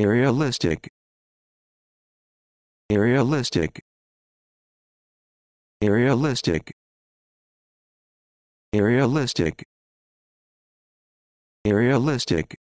Aerialistic Aerialistic Aerialistic Aerialistic Aerialistic